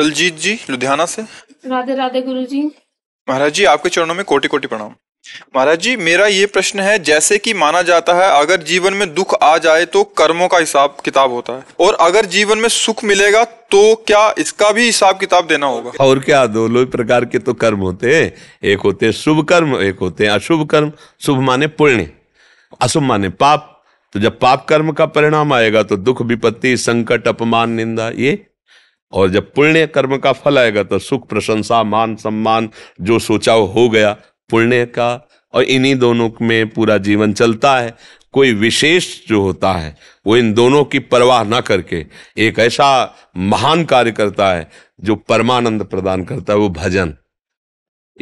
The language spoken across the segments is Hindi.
दलजीत जी लुधियाना से राधे राधे गुरु जी महाराज जी आपके चरणों में कोटि कोटि प्रणाम महाराज जी मेरा ये प्रश्न है जैसे कि माना जाता है अगर जीवन में दुख आ जाए तो कर्मों का हिसाब किताब होता है और अगर जीवन में सुख मिलेगा तो क्या इसका भी हिसाब किताब देना होगा और क्या दोनों प्रकार के तो कर्म होते हैं एक होते हैं शुभ कर्म एक होते हैं अशुभ कर्म शुभ माने पुण्य अशुभ माने पाप तो जब पाप कर्म का परिणाम आएगा तो दुख विपत्ति संकट अपमान निंदा ये और जब पुण्य कर्म का फल आएगा तो सुख प्रशंसा मान सम्मान जो सोचा वो हो गया पुण्य का और इन्हीं दोनों में पूरा जीवन चलता है कोई विशेष जो होता है वो इन दोनों की परवाह ना करके एक ऐसा महान कार्य करता है जो परमानंद प्रदान करता है वो भजन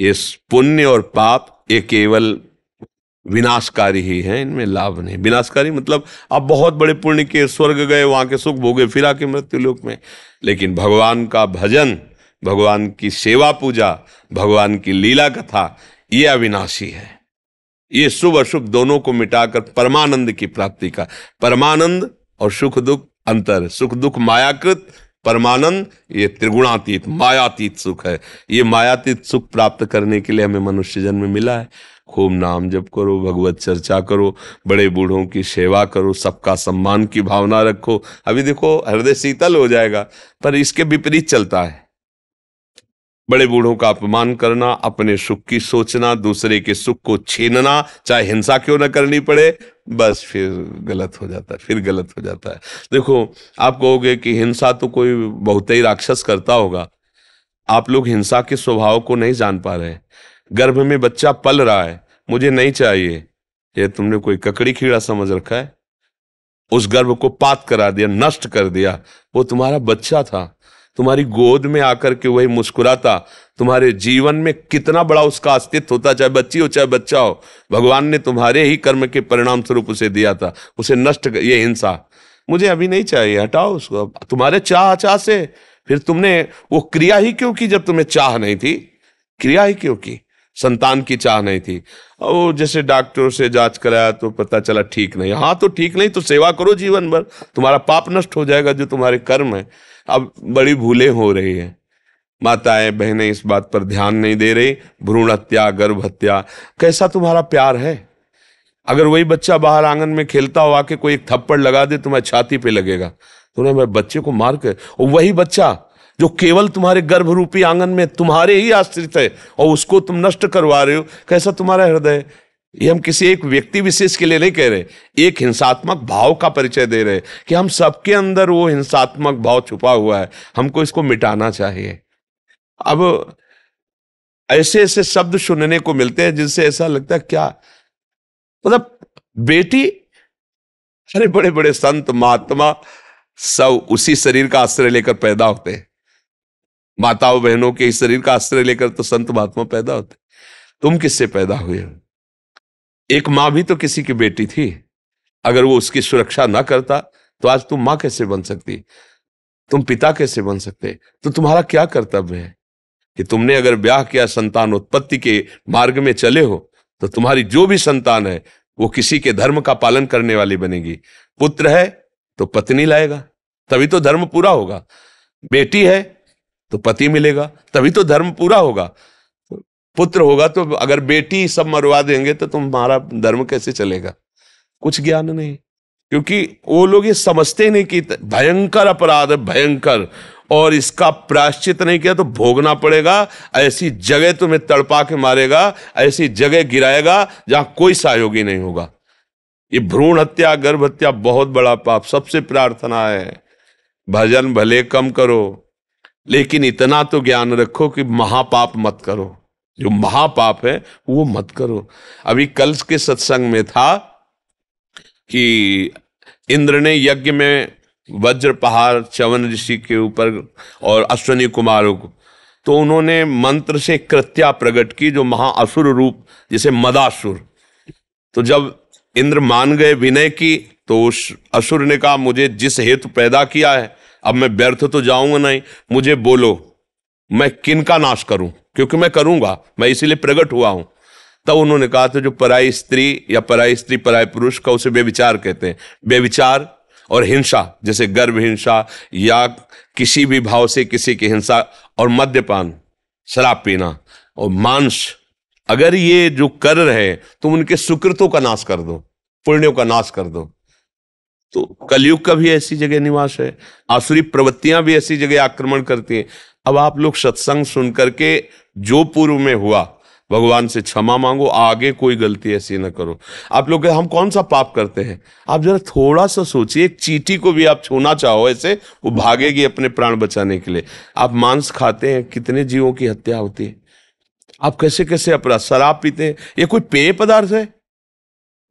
इस पुण्य और पाप ये केवल विनाशकारी ही है इनमें लाभ नहीं विनाशकारी मतलब आप बहुत बड़े पुण्य के स्वर्ग गए वहां के सुख भोगे फिर आके मृत्यु लोक में लेकिन भगवान का भजन भगवान की सेवा पूजा भगवान की लीला कथा ये अविनाशी है ये शुभ अशुभ दोनों को मिटाकर परमानंद की प्राप्ति का परमानंद और सुख दुख अंतर सुख दुख मायाकृत परमानंद ये त्रिगुणातीत मायातीत सुख है ये मायातीत सुख प्राप्त करने के लिए हमें मनुष्य जन्म मिला है खूब नाम जप करो भगवत चर्चा करो बड़े बूढ़ों की सेवा करो सबका सम्मान की भावना रखो अभी देखो हृदय शीतल हो जाएगा पर इसके विपरीत चलता है बड़े बूढ़ों का अपमान करना अपने सुख की सोचना दूसरे के सुख को छीनना चाहे हिंसा क्यों ना करनी पड़े बस फिर गलत हो जाता है फिर गलत हो जाता है देखो आप कहोगे कि हिंसा तो कोई बहुत ही राक्षस करता होगा आप लोग हिंसा के स्वभाव को नहीं जान पा रहे गर्भ में बच्चा पल रहा है मुझे नहीं चाहिए ये तुमने कोई ककड़ी कीड़ा समझ रखा है उस गर्भ को पात करा दिया नष्ट कर दिया वो तुम्हारा बच्चा था तुम्हारी गोद में आकर के वही मुस्कुराता तुम्हारे जीवन में कितना बड़ा उसका अस्तित्व होता चाहे बच्ची हो चाहे बच्चा हो भगवान ने तुम्हारे ही कर्म के परिणाम स्वरूप उसे दिया था उसे नष्ट कर ये हिंसा मुझे अभी नहीं चाहिए हटाओ उसको तुम्हारे चाह चाह से फिर तुमने वो क्रिया ही क्यों की जब तुम्हें चाह नहीं थी क्रिया ही क्यों की संतान की चाह नहीं थी और जैसे डॉक्टरों से जांच कराया तो पता चला ठीक नहीं हाँ तो ठीक नहीं तो सेवा करो जीवन भर तुम्हारा पाप नष्ट हो जाएगा जो तुम्हारे कर्म है अब बड़ी भूलें हो रही है माताएं बहनें इस बात पर ध्यान नहीं दे रही भ्रूण हत्या गर्भ हत्या कैसा तुम्हारा प्यार है अगर वही बच्चा बाहर आंगन में खेलता हुआ आके कोई एक थप्पड़ लगा दे तुम्हें तो छाती पे लगेगा तो मैं बच्चे को मार कर वही बच्चा जो केवल तुम्हारे गर्भ रूपी आंगन में तुम्हारे ही आश्रित है और उसको तुम नष्ट करवा रहे हो कैसा तुम्हारा हृदय ये हम किसी एक व्यक्ति विशेष के लिए नहीं कह रहे एक हिंसात्मक भाव का परिचय दे रहे कि हम सबके अंदर वो हिंसात्मक भाव छुपा हुआ है हमको इसको मिटाना चाहिए अब ऐसे ऐसे शब्द सुनने को मिलते हैं जिनसे ऐसा लगता है क्या मतलब बेटी अरे बड़े बड़े संत महात्मा सब उसी शरीर का आश्रय लेकर पैदा होते हैं माताओं बहनों के शरीर का आश्रय लेकर तो संत महात्मा पैदा होते तुम किससे पैदा हुए एक मां भी तो किसी की बेटी थी अगर वो उसकी सुरक्षा ना करता तो आज तुम मां कैसे बन सकती तुम पिता कैसे बन सकते तो तुम्हारा क्या कर्तव्य है कि तुमने अगर ब्याह किया संतान उत्पत्ति के मार्ग में चले हो तो तुम्हारी जो भी संतान है वो किसी के धर्म का पालन करने वाली बनेगी पुत्र है तो पत्नी लाएगा तभी तो धर्म पूरा होगा बेटी है तो पति मिलेगा तभी तो धर्म पूरा होगा पुत्र होगा तो अगर बेटी सब मरवा देंगे तो तुम्हारा धर्म कैसे चलेगा कुछ ज्ञान नहीं क्योंकि वो लोग ये समझते नहीं कि भयंकर अपराध है भयंकर और इसका प्राश्चित नहीं किया तो भोगना पड़ेगा ऐसी जगह तुम्हें तड़पा के मारेगा ऐसी जगह गिराएगा जहां कोई सहयोगी नहीं होगा ये भ्रूण हत्या गर्भ हत्या बहुत बड़ा पाप सबसे प्रार्थना है भजन भले कम करो लेकिन इतना तो ज्ञान रखो कि महापाप मत करो जो महापाप है वो मत करो अभी कल के सत्संग में था कि इंद्र ने यज्ञ में वज्र पहाड़ चवन ऋषि के ऊपर और अश्वनी कुमारों को तो उन्होंने मंत्र से कृत्या प्रकट की जो महाअसुर रूप जिसे मदासुर तो जब इंद्र मान गए विनय की तो उस असुर ने कहा मुझे जिस हेतु पैदा किया है अब मैं व्यर्थ तो जाऊंगा नहीं मुझे बोलो मैं किन का नाश करूं क्योंकि मैं करूंगा मैं इसीलिए प्रकट हुआ हूं तब उन्होंने कहा था जो पराई स्त्री या पराई स्त्री पराय पुरुष का उसे बेविचार कहते हैं बेविचार और हिंसा जैसे गर्भ हिंसा या किसी भी भाव से किसी की हिंसा और मद्यपान शराब पीना और मांस अगर ये जो कर रहे हैं तुम उनके सुकृतों का नाश कर दो पुण्यों का नाश कर दो तो कलयुग का भी ऐसी जगह निवास है आसुरी प्रवृत्तियां भी ऐसी जगह आक्रमण करती हैं अब आप लोग सत्संग सुन करके जो पूर्व में हुआ भगवान से क्षमा मांगो आगे कोई गलती ऐसी ना करो आप लोग हम कौन सा पाप करते हैं आप जरा थोड़ा सा सोचिए एक चीटी को भी आप छूना चाहो ऐसे वो भागेगी अपने प्राण बचाने के लिए आप मांस खाते हैं कितने जीवों की हत्या होती है आप कैसे कैसे अपराध शराब पीते हैं ये कोई पेय पदार्थ है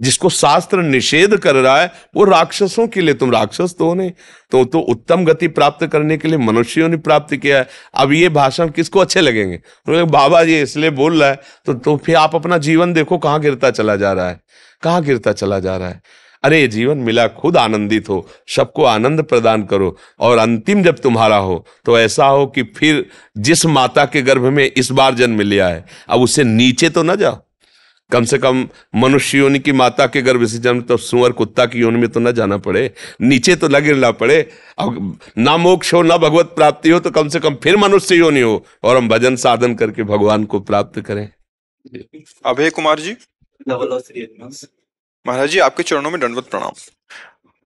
जिसको शास्त्र निषेध कर रहा है वो राक्षसों के लिए तुम राक्षस तो नहीं तो तो उत्तम गति प्राप्त करने के लिए मनुष्यों ने प्राप्त किया है अब ये भाषण किसको अच्छे लगेंगे तो बाबा ये इसलिए बोल रहा है तो तो फिर आप अपना जीवन देखो कहाँ गिरता चला जा रहा है कहाँ गिरता चला जा रहा है अरे जीवन मिला खुद आनंदित हो सबको आनंद प्रदान करो और अंतिम जब तुम्हारा हो तो ऐसा हो कि फिर जिस माता के गर्भ में इस बार जन्म लिया है अब उससे नीचे तो ना जाओ कम से कम मनुष्य योनि की माता के गर्भ से जन्म तो सुअर कुत्ता की योनि में तो ना जाना पड़े नीचे तो ना पड़े अब ना मोक्ष हो ना भगवत प्राप्ति हो तो कम से कम फिर मनुष्य योनि हो और हम भजन साधन करके भगवान को प्राप्त करें अभय कुमार जी महाराज जी आपके चरणों में दंडवत प्रणाम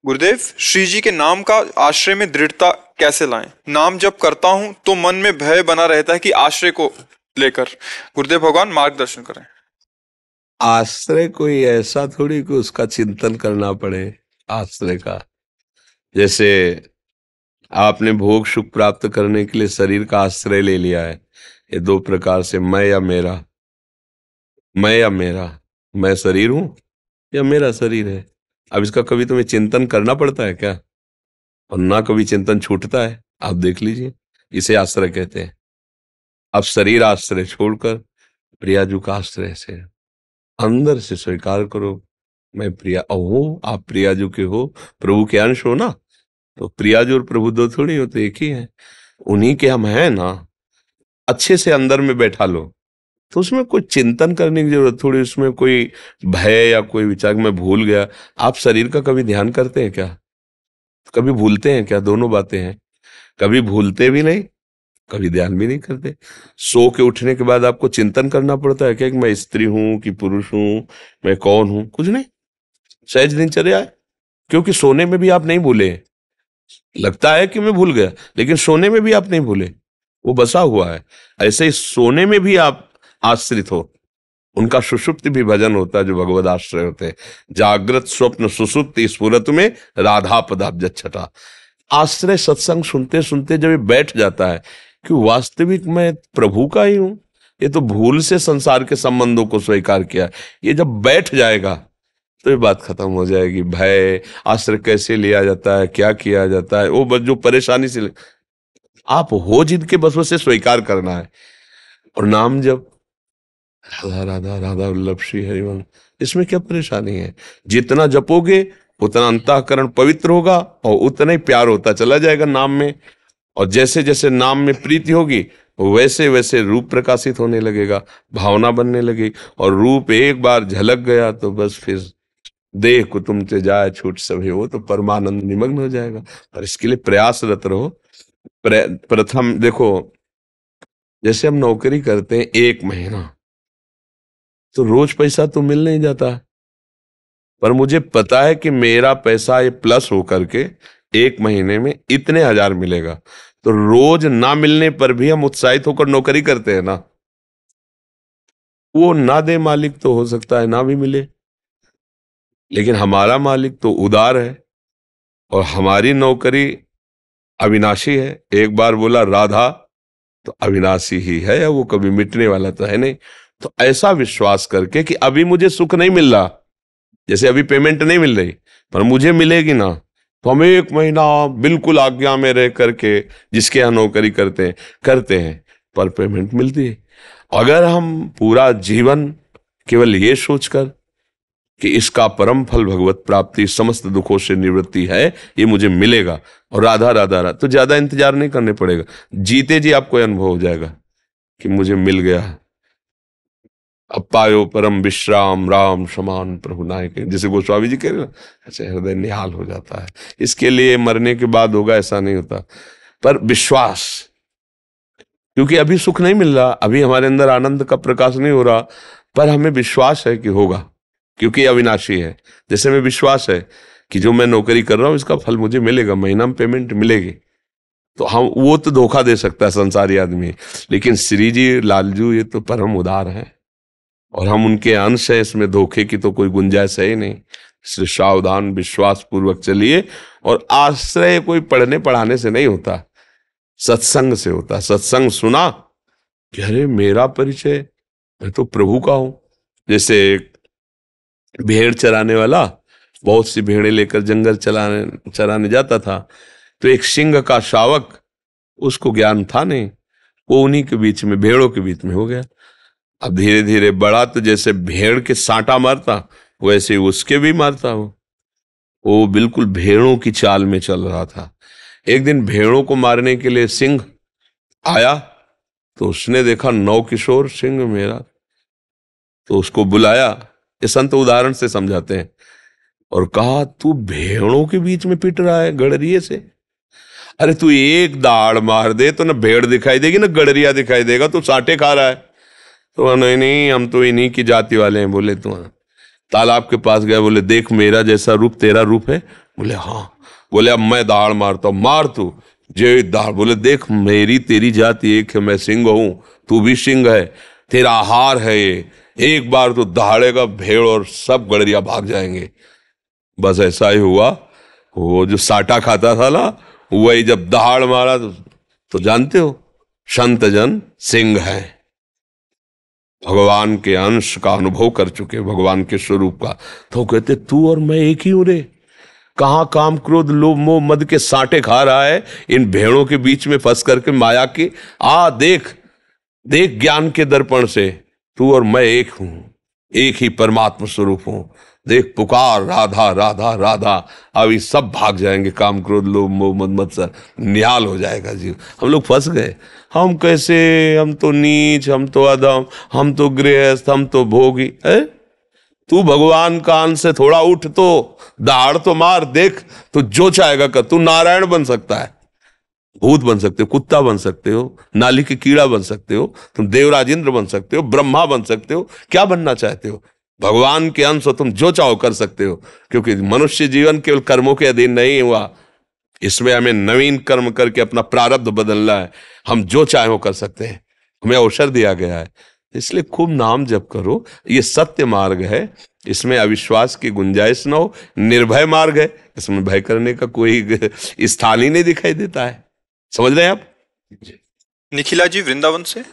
गुरुदेव श्री जी के नाम का आश्रय में दृढ़ता कैसे लाएं नाम जब करता हूं तो मन में भय बना रहता है कि आश्रय को लेकर गुरुदेव भगवान मार्गदर्शन करें आश्रय कोई ऐसा थोड़ी कि उसका चिंतन करना पड़े आश्रय का जैसे आपने भोग सुख प्राप्त करने के लिए शरीर का आश्रय ले लिया है ये दो प्रकार से मैं या मेरा मैं या मेरा मैं शरीर हूं या मेरा शरीर है अब इसका कभी तुम्हें चिंतन करना पड़ता है क्या और ना कभी चिंतन छूटता है आप देख लीजिए इसे आश्रय कहते हैं अब शरीर आश्रय छोड़कर प्रियाजू का आश्रय से अंदर से स्वीकार करो मैं प्रिया हो आप प्रिया जो के हो प्रभु के अंश हो ना तो प्रिया जो और प्रभु दो थोड़ी हो तो एक ही है उन्हीं के हम हैं ना अच्छे से अंदर में बैठा लो तो उसमें कोई चिंतन करने की जरूरत थोड़ी उसमें कोई भय या कोई विचार मैं भूल गया आप शरीर का कभी ध्यान करते हैं क्या कभी भूलते हैं क्या दोनों बातें हैं कभी भूलते भी नहीं कभी ध्यान भी नहीं करते सो के उठने के बाद आपको चिंतन करना पड़ता है क्या कि मैं स्त्री हूं कि पुरुष हूं मैं कौन हूं कुछ नहीं सहज दिनचर्या है क्योंकि सोने में भी आप नहीं भूले लगता है कि मैं भूल गया लेकिन सोने में भी आप नहीं भूले वो बसा हुआ है ऐसे ही सोने में भी आप आश्रित हो उनका सुषुप्त भी भजन होता है जो भगवत आश्रय होते हैं जागृत स्वप्न सुषुप्त स्फूरत में राधा पदाब्ज छठा आश्रय सत्संग सुनते सुनते जब ये बैठ जाता है कि वास्तविक मैं प्रभु का ही हूं ये तो भूल से संसार के संबंधों को स्वीकार किया ये जब बैठ जाएगा तो ये बात खत्म हो जाएगी भय आश्रय कैसे लिया जाता है क्या किया जाता है वो बस जो परेशानी से आप हो जिद के बस वैसे स्वीकार करना है और नाम जब राधा राधा राधा वल्लभ श्री हरिवन इसमें क्या परेशानी है जितना जपोगे उतना अंतकरण पवित्र होगा और उतना ही प्यार होता चला जाएगा नाम में और जैसे जैसे नाम में प्रीति होगी वैसे वैसे रूप प्रकाशित होने लगेगा भावना बनने लगेगी और रूप एक बार झलक गया तो बस फिर देह को से जाए छूट सभी हो तो परमानंद निमग्न हो जाएगा पर इसके लिए प्रयासरत रहो प्रथम देखो जैसे हम नौकरी करते हैं एक महीना तो रोज पैसा तो मिल नहीं जाता पर मुझे पता है कि मेरा पैसा ये प्लस होकर के एक महीने में इतने हजार मिलेगा तो रोज ना मिलने पर भी हम उत्साहित होकर नौकरी करते हैं ना वो ना दे मालिक तो हो सकता है ना भी मिले लेकिन हमारा मालिक तो उदार है और हमारी नौकरी अविनाशी है एक बार बोला राधा तो अविनाशी ही है या वो कभी मिटने वाला तो है नहीं तो ऐसा विश्वास करके कि अभी मुझे सुख नहीं मिल रहा जैसे अभी पेमेंट नहीं मिल रही पर मुझे मिलेगी ना तो हम एक महीना बिल्कुल आज्ञा में रह करके जिसके यहाँ नौकरी करते हैं करते हैं पर पेमेंट मिलती है अगर हम पूरा जीवन केवल ये सोचकर कि इसका परम फल भगवत प्राप्ति समस्त दुखों से निवृत्ति है ये मुझे मिलेगा और राधा राधा राधा तो ज्यादा इंतजार नहीं करने पड़ेगा जीते जी आपको अनुभव हो जाएगा कि मुझे मिल गया अपायो परम विश्राम राम समान प्रभु नायक जैसे गोस्वामी जी कह रहे ना ऐसे हृदय निहाल हो जाता है इसके लिए मरने के बाद होगा ऐसा नहीं होता पर विश्वास क्योंकि अभी सुख नहीं मिल रहा अभी हमारे अंदर आनंद का प्रकाश नहीं हो रहा पर हमें विश्वास है कि होगा क्योंकि अविनाशी है जैसे हमें विश्वास है कि जो मैं नौकरी कर रहा हूं इसका फल मुझे मिलेगा महीना में पेमेंट मिलेगी तो हम वो तो धोखा दे सकता है संसारी आदमी लेकिन श्री जी लालजू ये तो परम उदार है और हम उनके अंश हैं इसमें धोखे की तो कोई गुंजाइश है ही नहीं इसलिए सावधान विश्वास पूर्वक चलिए और आश्रय कोई पढ़ने पढ़ाने से नहीं होता सत्संग से होता सत्संग सुना कि अरे मेरा परिचय मैं तो प्रभु का हूं जैसे भेड़ चराने वाला बहुत सी भेड़े लेकर जंगल चलाने चराने जाता था तो एक सिंह का शावक उसको ज्ञान था नहीं वो उन्हीं के बीच में भेड़ों के बीच में हो गया अब धीरे धीरे बड़ा तो जैसे भेड़ के सांटा मारता वैसे उसके भी मारता वो वो बिल्कुल भेड़ों की चाल में चल रहा था एक दिन भेड़ों को मारने के लिए सिंह आया तो उसने देखा नौ किशोर सिंह मेरा तो उसको बुलाया ये संत उदाहरण से समझाते हैं और कहा तू भेड़ों के बीच में पिट रहा है गड़रिए से अरे तू एक दाड़ मार दे तो ना भेड़ दिखाई देगी ना गड़रिया दिखाई देगा तू साटे खा रहा है तो वह नहीं नहीं हम तो इन्हीं की जाति वाले हैं बोले तो हाँ। तालाब के पास गए बोले देख मेरा जैसा रूप तेरा रूप है बोले हाँ बोले अब मैं दाड़ मारता हूँ मार तू जे दाड़ बोले देख मेरी तेरी जाति एक है मैं सिंह हूं तू भी सिंह है तेरा आहार है ये एक बार तो दहाड़ेगा भेड़ और सब गड़रिया भाग जाएंगे बस ऐसा ही हुआ वो जो साटा खाता था ना वही जब दहाड़ मारा तो, तो जानते हो संत जन सिंह है भगवान के अंश का अनुभव कर चुके भगवान के स्वरूप का तो कहते तू और मैं एक ही हूं रे कहाँ काम क्रोध लोभ मोह मद के साटे खा रहा है इन भेड़ों के बीच में फंस करके माया के आ देख देख ज्ञान के दर्पण से तू और मैं एक हूं एक ही परमात्मा स्वरूप हूं देख पुकार राधा राधा राधा अभी सब भाग जाएंगे काम क्रोध लो मोहम्मद मत्सर निहाल हो जाएगा जीव हम लोग फंस गए हम कैसे हम तो नीच हम तो अधम हम तो गृहस्थ हम तो भोगी है तू भगवान कान से थोड़ा उठ तो दहाड़ तो मार देख तो जो चाहेगा कर तू नारायण बन सकता है भूत बन सकते हो कुत्ता बन सकते हो नाली के कीड़ा बन सकते हो तुम देवराजेंद्र बन सकते हो ब्रह्मा बन सकते हो क्या बनना चाहते हो भगवान के अंश हो तुम जो चाहो कर सकते हो क्योंकि मनुष्य जीवन केवल कर्मों के अधीन नहीं हुआ इसमें हमें नवीन कर्म करके अपना प्रारब्ध बदलना है हम जो चाहे वो कर सकते हैं हमें अवसर दिया गया है इसलिए खूब नाम जप करो ये सत्य मार्ग है इसमें अविश्वास की गुंजाइश ना हो निर्भय मार्ग है इसमें भय करने का कोई स्थान ही नहीं दिखाई देता है समझ रहे हैं आप निखिला जी वृंदावन से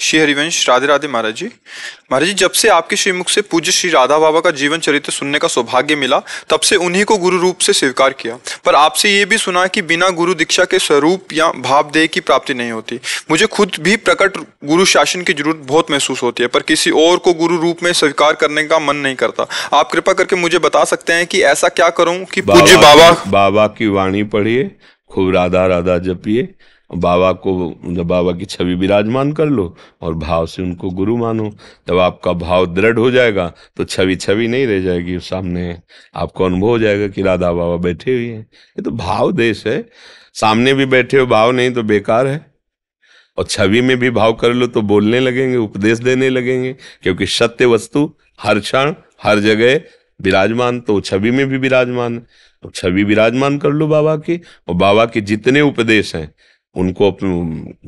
श्री हरिवंश राधे राधे महाराज जी महाराज जी जब से आपके श्रीमुख से पूज्य श्री राधा बाबा का जीवन चरित्र सुनने का सौभाग्य मिला तब से उन्हीं को गुरु रूप से स्वीकार किया पर आपसे ये भी सुना कि बिना गुरु दीक्षा के स्वरूप या भाव देह की प्राप्ति नहीं होती मुझे खुद भी प्रकट गुरु शासन की जरूरत बहुत महसूस होती है पर किसी और को गुरु रूप में स्वीकार करने का मन नहीं करता आप कृपा करके मुझे बता सकते हैं कि ऐसा क्या करूं कि पूज्य बाबा बाबा की वाणी पढ़िए खूब राधा राधा जपिए बाबा को जब मतलब बाबा की छवि विराजमान कर लो और भाव से उनको गुरु मानो तब आपका भाव दृढ़ हो जाएगा तो छवि छवि नहीं रह जाएगी सामने आपको अनुभव हो जाएगा कि राधा बाबा बैठे हुए हैं ये तो भाव देश है सामने भी बैठे हो भाव नहीं तो बेकार है और छवि में भी भाव कर लो तो बोलने लगेंगे उपदेश देने लगेंगे क्योंकि सत्य वस्तु हर क्षण हर जगह विराजमान तो छवि में भी विराजमान तो छवि विराजमान कर लो बाबा की और बाबा के जितने उपदेश हैं उनको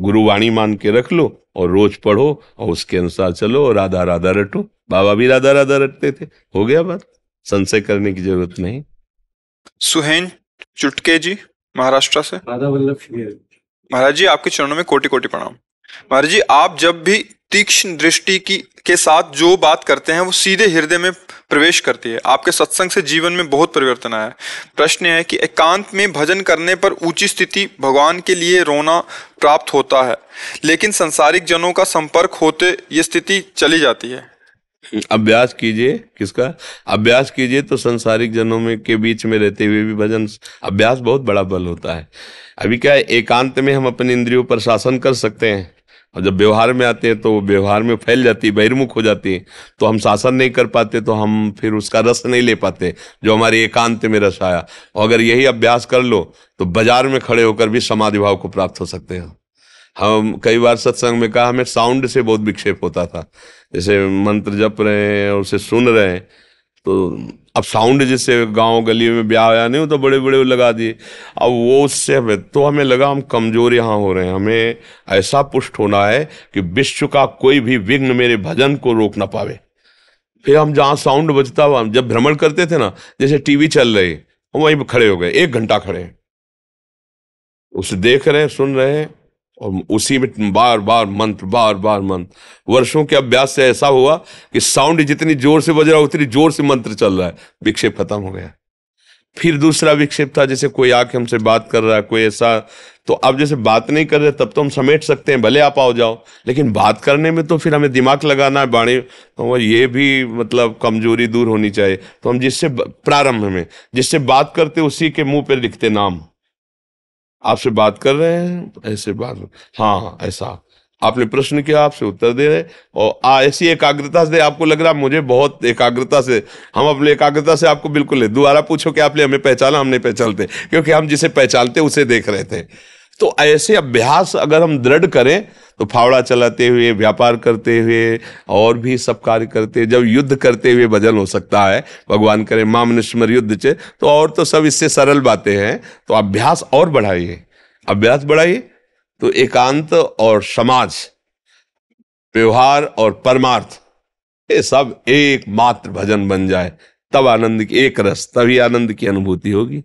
गुरुवाणी मान के रख लो और रोज पढ़ो और उसके अनुसार चलो और राधा राधा रटो बाबा भी राधा राधा रटते थे हो गया बात संशय करने की जरूरत नहीं सुहेन चुटके जी महाराष्ट्र से राधा वल्लभ महाराज जी आपके चरणों में कोटि कोटि प्रणाम महाराज जी आप जब भी तीक्ष्ण दृष्टि की के साथ जो बात करते हैं वो सीधे हृदय में प्रवेश करती है आपके सत्संग से जीवन में बहुत परिवर्तन आया प्रश्न है कि एकांत में भजन करने पर ऊंची स्थिति भगवान के लिए रोना प्राप्त होता है लेकिन संसारिक जनों का संपर्क होते ये स्थिति चली जाती है अभ्यास कीजिए किसका अभ्यास कीजिए तो संसारिक जनों में के बीच में रहते हुए भी भजन अभ्यास बहुत बड़ा बल होता है अभी क्या है एकांत में हम अपने इंद्रियों पर शासन कर सकते हैं और जब व्यवहार में आते हैं तो वो व्यवहार में फैल जाती है बहिर्मुख हो जाती है तो हम शासन नहीं कर पाते तो हम फिर उसका रस नहीं ले पाते जो हमारे एकांत में रस आया और अगर यही अभ्यास कर लो तो बाजार में खड़े होकर भी समाधि भाव को प्राप्त हो सकते हैं हम कई बार सत्संग में कहा हमें साउंड से बहुत विक्षेप होता था जैसे मंत्र जप रहे हैं उसे सुन रहे हैं तो अब साउंड जैसे गांव गली में ब्याह व्याह नहीं हो तो बड़े बड़े लगा दिए अब वो उससे हमें तो हमें लगा हम कमज़ोर यहाँ हो रहे हैं हमें ऐसा पुष्ट होना है कि विश्व का कोई भी विघ्न मेरे भजन को रोक ना पावे फिर हम जहाँ साउंड बजता हुआ जब भ्रमण करते थे ना जैसे टीवी चल रही हम वहीं खड़े हो गए एक घंटा खड़े उसे देख रहे हैं सुन रहे हैं और उसी में बार बार मंत्र बार बार मंत्र वर्षों के अभ्यास से ऐसा हुआ कि साउंड जितनी जोर से बज रहा है उतनी जोर से मंत्र चल रहा है विक्षेप खत्म हो गया फिर दूसरा विक्षेप था जैसे कोई आके हमसे बात कर रहा है कोई ऐसा तो अब जैसे बात नहीं कर रहे तब तो हम समेट सकते हैं भले आप आओ जाओ लेकिन बात करने में तो फिर हमें दिमाग लगाना है बाणी तो ये भी मतलब कमजोरी दूर होनी चाहिए तो हम जिससे प्रारंभ में जिससे बात करते उसी के मुंह पर लिखते नाम आपसे बात कर रहे हैं ऐसे बात हाँ, हाँ ऐसा आपने प्रश्न किया आपसे उत्तर दे रहे और आ ऐसी एकाग्रता से आपको लग रहा मुझे बहुत एकाग्रता से हम अपने एकाग्रता से आपको बिल्कुल दोबारा पूछो कि आपने हमें पहचाना हम नहीं पहचानते क्योंकि हम जिसे पहचानते उसे देख रहे थे तो ऐसे अभ्यास अगर हम दृढ़ करें तो फावड़ा चलाते हुए व्यापार करते हुए और भी सब कार्य करते जब युद्ध करते हुए भजन हो सकता है भगवान करे माम निस्मर युद्ध चे तो और तो सब इससे सरल बातें हैं तो अभ्यास और बढ़ाइए अभ्यास बढ़ाइए तो एकांत और समाज व्यवहार और परमार्थ ये सब एकमात्र भजन बन जाए तब आनंद की एक रस तभी आनंद की अनुभूति होगी